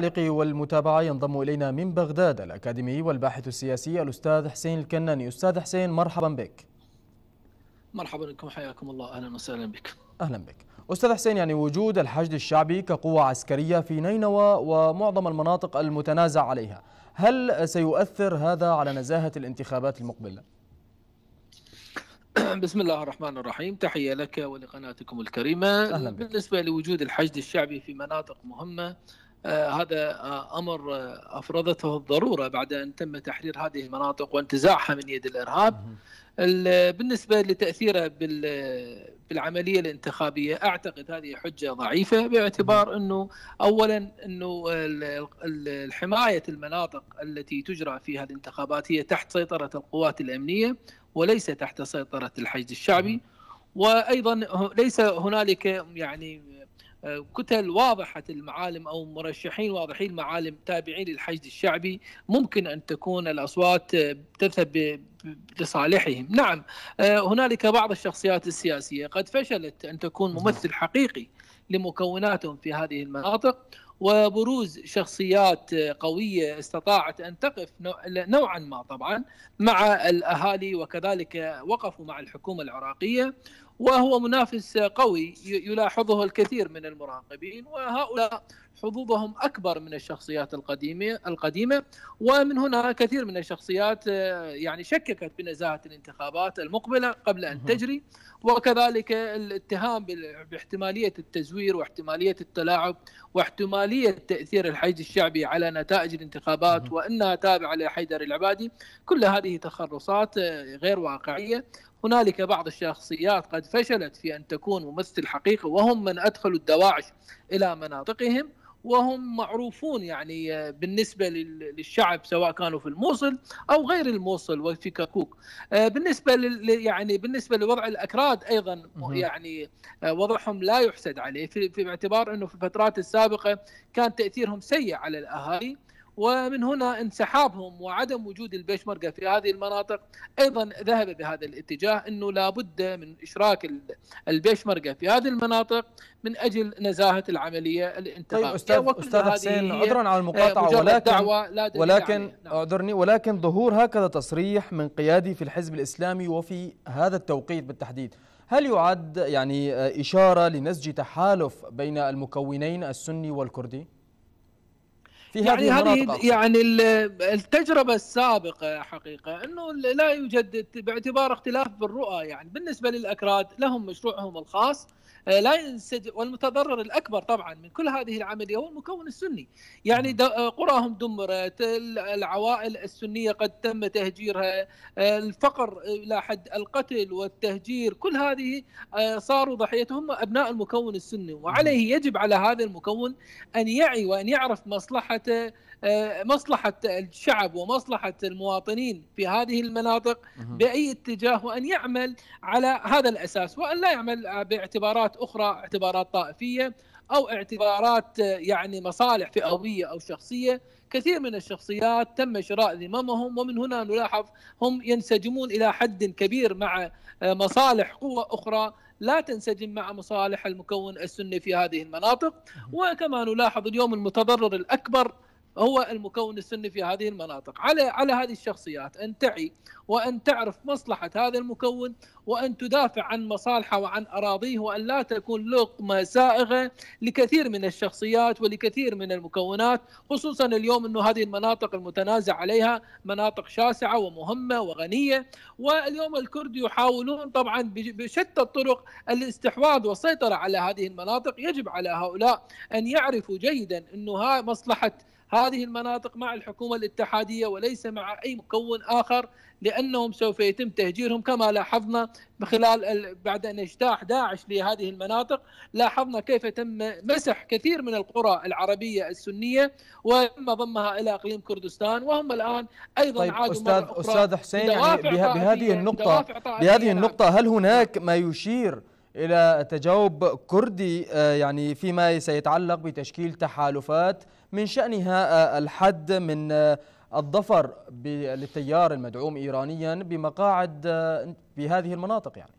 للتعليق والمتابعة ينضم إلينا من بغداد الأكاديمي والباحث السياسي الأستاذ حسين الكناني أستاذ حسين مرحبا بك مرحبا بكم حياكم الله أهلا وسهلا بك أهلا بك أستاذ حسين يعني وجود الحشد الشعبي كقوة عسكرية في نينوى ومعظم المناطق المتنازع عليها هل سيؤثر هذا على نزاهة الانتخابات المقبلة؟ بسم الله الرحمن الرحيم تحية لك ولقناتكم الكريمة أهلا بك. بالنسبة لوجود الحشد الشعبي في مناطق مهمة آه، هذا آه، امر آه، افرضته الضروره بعد ان تم تحرير هذه المناطق وانتزاعها من يد الارهاب بالنسبه لتاثيره بالعمليه الانتخابيه اعتقد هذه حجه ضعيفه باعتبار انه اولا انه حمايه المناطق التي تجرى فيها الانتخابات هي تحت سيطره القوات الامنيه وليس تحت سيطره الحشد الشعبي وايضا ليس هنالك يعني كتل واضحة المعالم أو مرشحين واضحين المعالم تابعين للحشد الشعبي ممكن أن تكون الأصوات آه، تذهب لصالحهم نعم آه، هنالك بعض الشخصيات السياسية قد فشلت أن تكون ممثل حقيقي لمكوناتهم في هذه المناطق وبروز شخصيات قويه استطاعت ان تقف نوعا ما طبعا مع الاهالي وكذلك وقفوا مع الحكومه العراقيه وهو منافس قوي يلاحظه الكثير من المراقبين وهؤلاء حظوظهم اكبر من الشخصيات القديمه القديمه ومن هنا كثير من الشخصيات آه، يعني شككت بنزاهه الانتخابات المقبله قبل ان تجري وكذلك الاتهام باحتماليه التزوير واحتماليه التلاعب واحتماليه عملية تأثير الحيز الشعبي على نتائج الانتخابات وأنها تابعة لحيدر العبادي كل هذه تخرصات آه، غير واقعية هنالك بعض الشخصيات قد فشلت في أن تكون ممثل حقيقي وهم من أدخلوا الدواعش إلى مناطقهم وهم معروفون يعني آه، بالنسبه للشعب سواء كانوا في الموصل او غير الموصل وفي كركوك آه، بالنسبه يعني بالنسبه لوضع الاكراد ايضا يعني آه، وضعهم لا يحسد عليه في, في باعتبار انه في الفترات السابقه كان تاثيرهم سيء على الاهالي ومن هنا انسحابهم وعدم وجود البيشمركه في هذه المناطق ايضا ذهب بهذا الاتجاه انه لابد من اشراك البيشمركه في هذه المناطق من اجل نزاهه العمليه الانتخابيه طيب استاذ استاذ حسين عذرا على المقاطعه ولكن دعوة لا ولكن نعم. اعذرني ولكن ظهور هكذا تصريح من قيادي في الحزب الاسلامي وفي هذا التوقيت بالتحديد هل يعد يعني اشاره لنسج تحالف بين المكونين السني والكردي؟ في يعني هذه يعني التجربه السابقه حقيقه انه لا يوجد باعتبار اختلاف بالرؤى يعني بالنسبه للاكراد لهم مشروعهم الخاص آه، لا ينسج والمتضرر الاكبر طبعا من كل هذه العمليه هو المكون السني يعني آه، قراهم دمرت العوائل السنيه قد تم تهجيرها آه، الفقر الى حد القتل والتهجير كل هذه صاروا ضحيتهم ابناء المكون السني وعليه يجب على هذا المكون ان يعي وان يعرف مصلحه مصلحه آه، مصلحه الشعب ومصلحه المواطنين في هذه المناطق باي اتجاه وان يعمل على هذا الاساس وان لا يعمل باعتبارات اخرى اعتبارات طائفيه او اعتبارات آه، يعني مصالح فئويه او شخصيه كثير من الشخصيات تم شراء ذممهم ومن هنا نلاحظ هم ينسجمون الى حد كبير مع آه، مصالح قوة اخرى لا تنسجم مع مصالح المكون السني في هذه المناطق وكما نلاحظ اليوم المتضرر الاكبر هو المكون السني في هذه المناطق على على هذه الشخصيات ان تعي وان تعرف مصلحه هذا المكون وان تدافع عن مصالحه وعن اراضيه وان لا تكون لقمه سائغه لكثير من الشخصيات ولكثير من المكونات خصوصا اليوم انه هذه المناطق المتنازع عليها مناطق شاسعه ومهمه وغنيه واليوم الكرد يحاولون طبعا بشتى الطرق الاستحواذ والسيطره على هذه المناطق يجب على هؤلاء ان يعرفوا جيدا انه مصلحه هذه المناطق مع الحكومه الاتحاديه وليس مع اي مكون اخر لانهم سوف يتم تهجيرهم كما لاحظنا خلال بعد ان اجتاح داعش لهذه المناطق لاحظنا كيف تم مسح كثير من القرى العربيه السنيه وتم ضمها الى اقليم كردستان وهم الان ايضا طيب عادوا استاذ مرة أخرى استاذ حسين يعني بهذه النقطه بهذه النقطه هل هناك ما يشير إلى تجاوب كردي آه، يعني فيما سيتعلق بتشكيل تحالفات من شأنها آه، الحد من آه، الظفر للتيار المدعوم إيرانيا بمقاعد بهذه المناطق يعني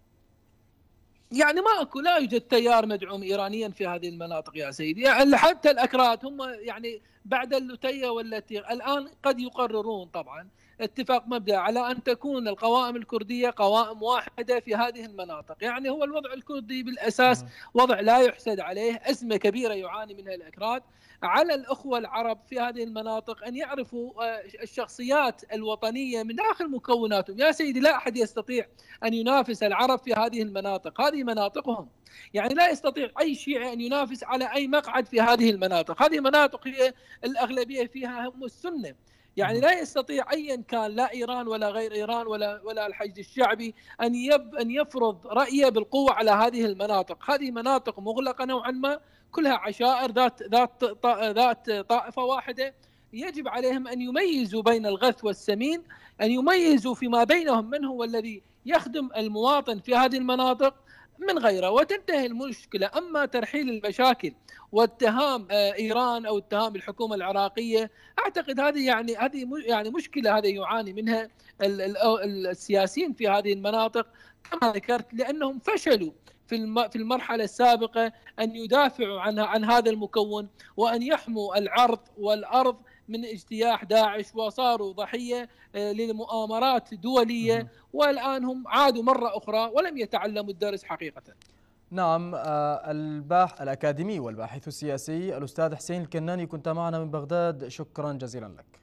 يعني ما اكو لا يوجد تيار مدعوم ايرانيا في هذه المناطق يا سيدي يعني حتى الاكراد هم يعني بعد اللتيه والتي الان قد يقررون طبعا اتفاق مبدا على ان تكون القوائم الكرديه قوائم واحده في هذه المناطق، يعني هو الوضع الكردي بالاساس نعم. وضع لا يحسد عليه، ازمه كبيره يعاني منها الاكراد، على الاخوه العرب في هذه المناطق ان يعرفوا آه، الشخصيات الوطنيه من داخل مكوناتهم، يا سيدي لا احد يستطيع ان ينافس العرب في هذه المناطق، هذه مناطقهم. يعني لا يستطيع اي شيعي ان ينافس على اي مقعد في هذه المناطق، هذه مناطق هي الاغلبيه فيها هم السنه. يعني لا يستطيع ايا كان لا ايران ولا غير ايران ولا ولا الحشد الشعبي ان يب ان يفرض رايه بالقوه على هذه المناطق، هذه مناطق مغلقه نوعا ما كلها عشائر ذات ذات ذات طائفه واحده يجب عليهم ان يميزوا بين الغث والسمين، ان يميزوا فيما بينهم من هو الذي يخدم المواطن في هذه المناطق من غيره وتنتهي المشكله اما ترحيل المشاكل واتهام آه، ايران او اتهام الحكومه العراقيه اعتقد هذه يعني هذه يعني مشكله هذه يعاني منها السياسيين في هذه المناطق كما ذكرت لانهم فشلوا في في المرحلة السابقة أن يدافعوا عن عن هذا المكون وأن يحموا العرض والأرض من اجتياح داعش وصاروا ضحيه آه، للمؤامرات دوليه والان هم عادوا مره اخرى ولم يتعلموا الدرس حقيقه. نعم آه، الباح الاكاديمي والباحث السياسي الاستاذ حسين الكناني كنت معنا من بغداد شكرا جزيلا لك.